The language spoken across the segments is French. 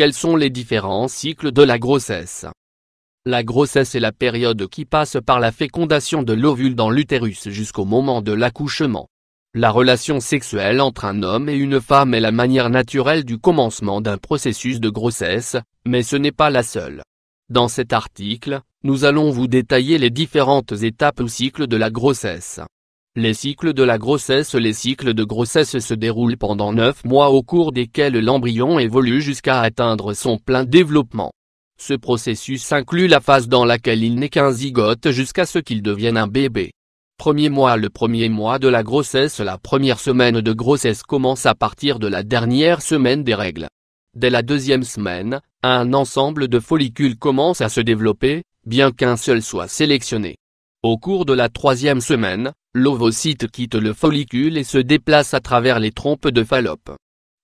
Quels sont les différents cycles de la grossesse La grossesse est la période qui passe par la fécondation de l'ovule dans l'utérus jusqu'au moment de l'accouchement. La relation sexuelle entre un homme et une femme est la manière naturelle du commencement d'un processus de grossesse, mais ce n'est pas la seule. Dans cet article, nous allons vous détailler les différentes étapes ou cycles de la grossesse. Les cycles de la grossesse Les cycles de grossesse se déroulent pendant 9 mois au cours desquels l'embryon évolue jusqu'à atteindre son plein développement. Ce processus inclut la phase dans laquelle il n'est qu'un zygote jusqu'à ce qu'il devienne un bébé. Premier mois Le premier mois de la grossesse La première semaine de grossesse commence à partir de la dernière semaine des règles. Dès la deuxième semaine, un ensemble de follicules commence à se développer, bien qu'un seul soit sélectionné. Au cours de la troisième semaine, L'ovocyte quitte le follicule et se déplace à travers les trompes de Fallope.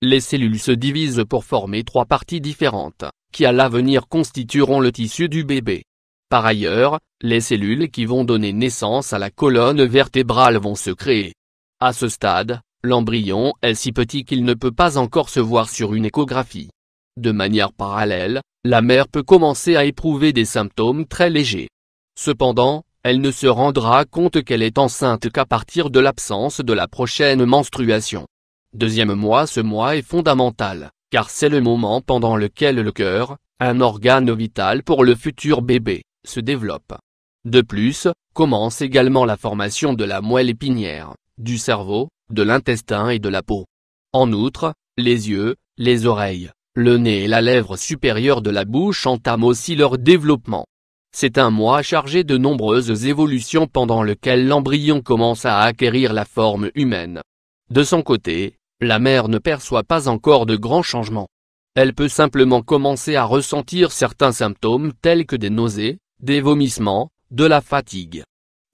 Les cellules se divisent pour former trois parties différentes, qui à l'avenir constitueront le tissu du bébé. Par ailleurs, les cellules qui vont donner naissance à la colonne vertébrale vont se créer. À ce stade, l'embryon est si petit qu'il ne peut pas encore se voir sur une échographie. De manière parallèle, la mère peut commencer à éprouver des symptômes très légers. Cependant, elle ne se rendra compte qu'elle est enceinte qu'à partir de l'absence de la prochaine menstruation. Deuxième mois Ce mois est fondamental, car c'est le moment pendant lequel le cœur, un organe vital pour le futur bébé, se développe. De plus, commence également la formation de la moelle épinière, du cerveau, de l'intestin et de la peau. En outre, les yeux, les oreilles, le nez et la lèvre supérieure de la bouche entament aussi leur développement. C'est un mois chargé de nombreuses évolutions pendant lequel l'embryon commence à acquérir la forme humaine. De son côté, la mère ne perçoit pas encore de grands changements. Elle peut simplement commencer à ressentir certains symptômes tels que des nausées, des vomissements, de la fatigue.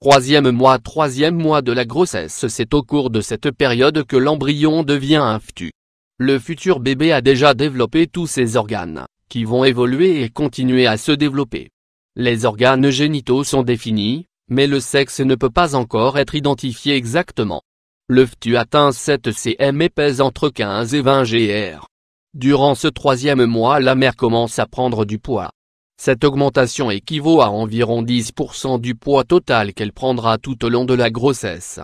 Troisième mois Troisième mois de la grossesse C'est au cours de cette période que l'embryon devient un f'tu. Le futur bébé a déjà développé tous ses organes, qui vont évoluer et continuer à se développer. Les organes génitaux sont définis, mais le sexe ne peut pas encore être identifié exactement. Le ftu atteint 7 cm et pèse entre 15 et 20 gr. Durant ce troisième mois la mère commence à prendre du poids. Cette augmentation équivaut à environ 10% du poids total qu'elle prendra tout au long de la grossesse.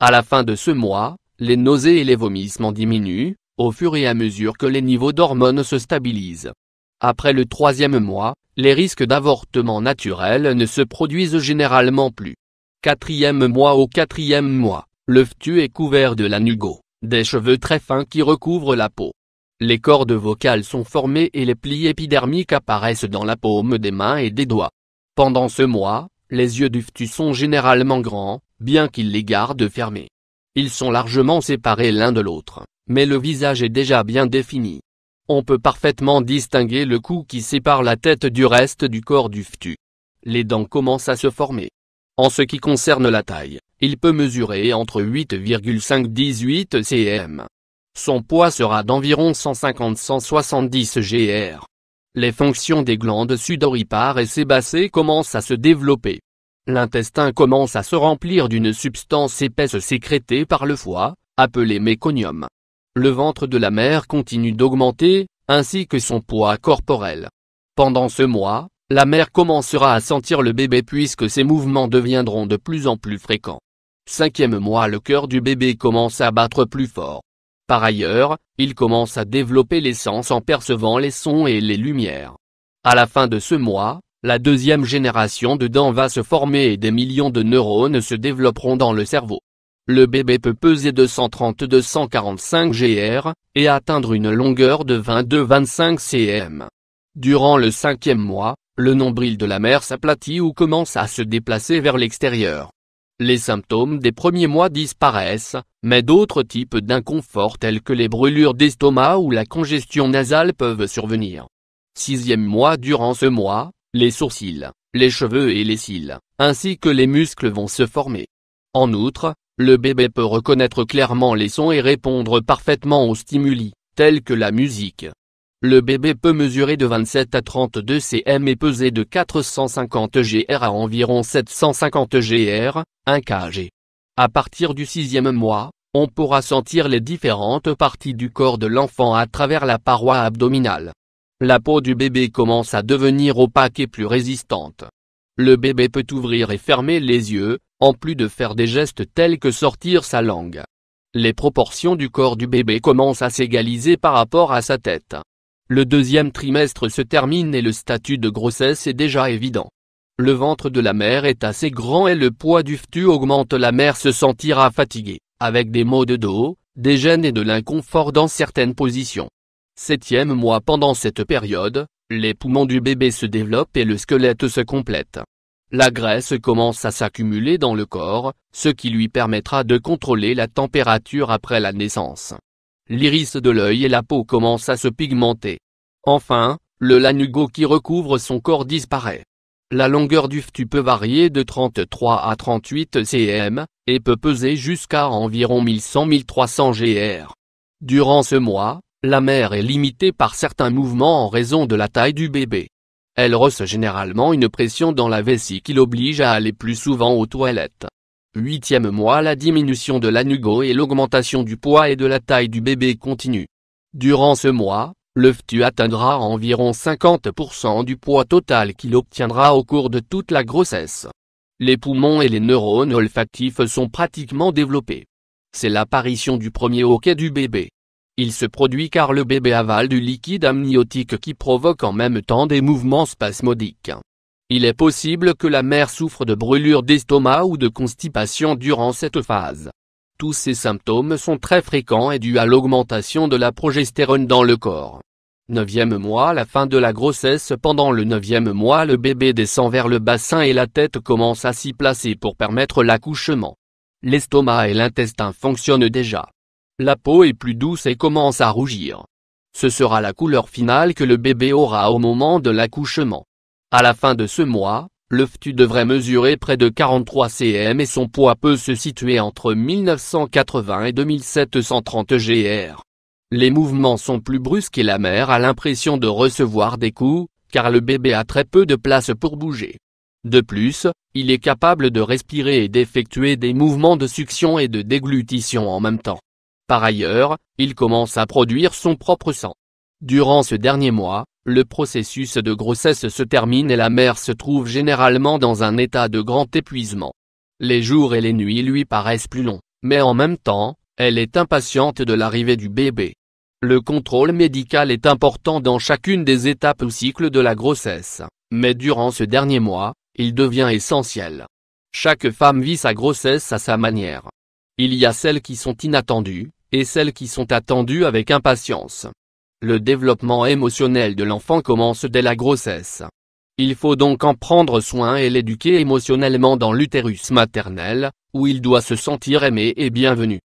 À la fin de ce mois, les nausées et les vomissements diminuent, au fur et à mesure que les niveaux d'hormones se stabilisent. Après le troisième mois, les risques d'avortement naturel ne se produisent généralement plus. Quatrième mois au quatrième mois, le ftu est couvert de lanugo, des cheveux très fins qui recouvrent la peau. Les cordes vocales sont formées et les plis épidermiques apparaissent dans la paume des mains et des doigts. Pendant ce mois, les yeux du ftu sont généralement grands, bien qu'ils les gardent fermés. Ils sont largement séparés l'un de l'autre, mais le visage est déjà bien défini. On peut parfaitement distinguer le cou qui sépare la tête du reste du corps du ftu. Les dents commencent à se former. En ce qui concerne la taille, il peut mesurer entre 8,5-18 cm. Son poids sera d'environ 150-170 gr. Les fonctions des glandes sudoripares et sébacées commencent à se développer. L'intestin commence à se remplir d'une substance épaisse sécrétée par le foie, appelée méconium le ventre de la mère continue d'augmenter, ainsi que son poids corporel. Pendant ce mois, la mère commencera à sentir le bébé puisque ses mouvements deviendront de plus en plus fréquents. Cinquième mois le cœur du bébé commence à battre plus fort. Par ailleurs, il commence à développer les sens en percevant les sons et les lumières. À la fin de ce mois, la deuxième génération de dents va se former et des millions de neurones se développeront dans le cerveau le bébé peut peser 230-245 gr, et atteindre une longueur de 22-25 cm. Durant le cinquième mois, le nombril de la mère s'aplatit ou commence à se déplacer vers l'extérieur. Les symptômes des premiers mois disparaissent, mais d'autres types d'inconfort tels que les brûlures d'estomac ou la congestion nasale peuvent survenir. Sixième mois Durant ce mois, les sourcils, les cheveux et les cils, ainsi que les muscles vont se former. En outre, le bébé peut reconnaître clairement les sons et répondre parfaitement aux stimuli, tels que la musique. Le bébé peut mesurer de 27 à 32 cm et peser de 450 gr à environ 750 gr, 1 kg. À partir du sixième mois, on pourra sentir les différentes parties du corps de l'enfant à travers la paroi abdominale. La peau du bébé commence à devenir opaque et plus résistante. Le bébé peut ouvrir et fermer les yeux, en plus de faire des gestes tels que sortir sa langue. Les proportions du corps du bébé commencent à s'égaliser par rapport à sa tête. Le deuxième trimestre se termine et le statut de grossesse est déjà évident. Le ventre de la mère est assez grand et le poids du f'tu augmente la mère se sentira fatiguée, avec des maux de dos, des gênes et de l'inconfort dans certaines positions septième mois Pendant cette période, les poumons du bébé se développent et le squelette se complète. La graisse commence à s'accumuler dans le corps, ce qui lui permettra de contrôler la température après la naissance. L'iris de l'œil et la peau commencent à se pigmenter. Enfin, le lanugo qui recouvre son corps disparaît. La longueur du ftu peut varier de 33 à 38 cm, et peut peser jusqu'à environ 1100-1300 gr. Durant ce mois, la mère est limitée par certains mouvements en raison de la taille du bébé. Elle ressent généralement une pression dans la vessie qui l'oblige à aller plus souvent aux toilettes. Huitième mois La diminution de l'anugo et l'augmentation du poids et de la taille du bébé continue. Durant ce mois, le tu atteindra environ 50% du poids total qu'il obtiendra au cours de toute la grossesse. Les poumons et les neurones olfactifs sont pratiquement développés. C'est l'apparition du premier hoquet du bébé. Il se produit car le bébé avale du liquide amniotique qui provoque en même temps des mouvements spasmodiques. Il est possible que la mère souffre de brûlures d'estomac ou de constipation durant cette phase. Tous ces symptômes sont très fréquents et dus à l'augmentation de la progestérone dans le corps. 9e mois La fin de la grossesse Pendant le 9e mois le bébé descend vers le bassin et la tête commence à s'y placer pour permettre l'accouchement. L'estomac et l'intestin fonctionnent déjà. La peau est plus douce et commence à rougir. Ce sera la couleur finale que le bébé aura au moment de l'accouchement. À la fin de ce mois, le fœtus devrait mesurer près de 43 cm et son poids peut se situer entre 1980 et 2730 gr. Les mouvements sont plus brusques et la mère a l'impression de recevoir des coups, car le bébé a très peu de place pour bouger. De plus, il est capable de respirer et d'effectuer des mouvements de succion et de déglutition en même temps. Par ailleurs, il commence à produire son propre sang. Durant ce dernier mois, le processus de grossesse se termine et la mère se trouve généralement dans un état de grand épuisement. Les jours et les nuits lui paraissent plus longs, mais en même temps, elle est impatiente de l'arrivée du bébé. Le contrôle médical est important dans chacune des étapes ou cycles de la grossesse, mais durant ce dernier mois, il devient essentiel. Chaque femme vit sa grossesse à sa manière. Il y a celles qui sont inattendues, et celles qui sont attendues avec impatience. Le développement émotionnel de l'enfant commence dès la grossesse. Il faut donc en prendre soin et l'éduquer émotionnellement dans l'utérus maternel, où il doit se sentir aimé et bienvenu.